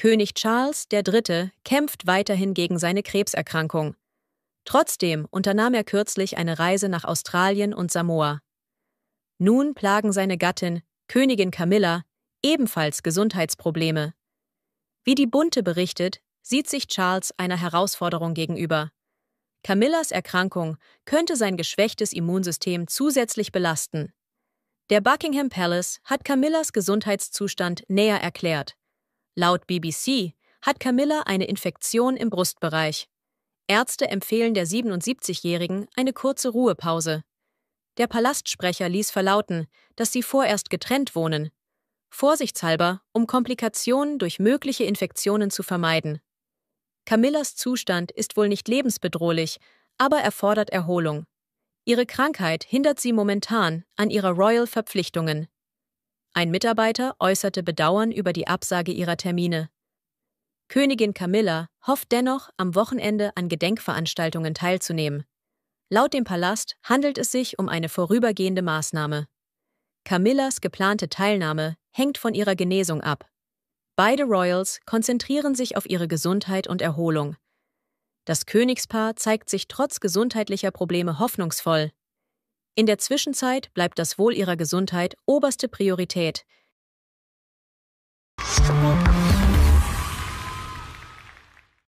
König Charles III. kämpft weiterhin gegen seine Krebserkrankung. Trotzdem unternahm er kürzlich eine Reise nach Australien und Samoa. Nun plagen seine Gattin, Königin Camilla, ebenfalls Gesundheitsprobleme. Wie die Bunte berichtet, sieht sich Charles einer Herausforderung gegenüber. Camillas Erkrankung könnte sein geschwächtes Immunsystem zusätzlich belasten. Der Buckingham Palace hat Camillas Gesundheitszustand näher erklärt. Laut BBC hat Camilla eine Infektion im Brustbereich. Ärzte empfehlen der 77-Jährigen eine kurze Ruhepause. Der Palastsprecher ließ verlauten, dass sie vorerst getrennt wohnen. Vorsichtshalber, um Komplikationen durch mögliche Infektionen zu vermeiden. Camillas Zustand ist wohl nicht lebensbedrohlich, aber erfordert Erholung. Ihre Krankheit hindert sie momentan an ihrer Royal-Verpflichtungen. Ein Mitarbeiter äußerte Bedauern über die Absage ihrer Termine. Königin Camilla hofft dennoch, am Wochenende an Gedenkveranstaltungen teilzunehmen. Laut dem Palast handelt es sich um eine vorübergehende Maßnahme. Camillas geplante Teilnahme hängt von ihrer Genesung ab. Beide Royals konzentrieren sich auf ihre Gesundheit und Erholung. Das Königspaar zeigt sich trotz gesundheitlicher Probleme hoffnungsvoll. In der Zwischenzeit bleibt das Wohl ihrer Gesundheit oberste Priorität.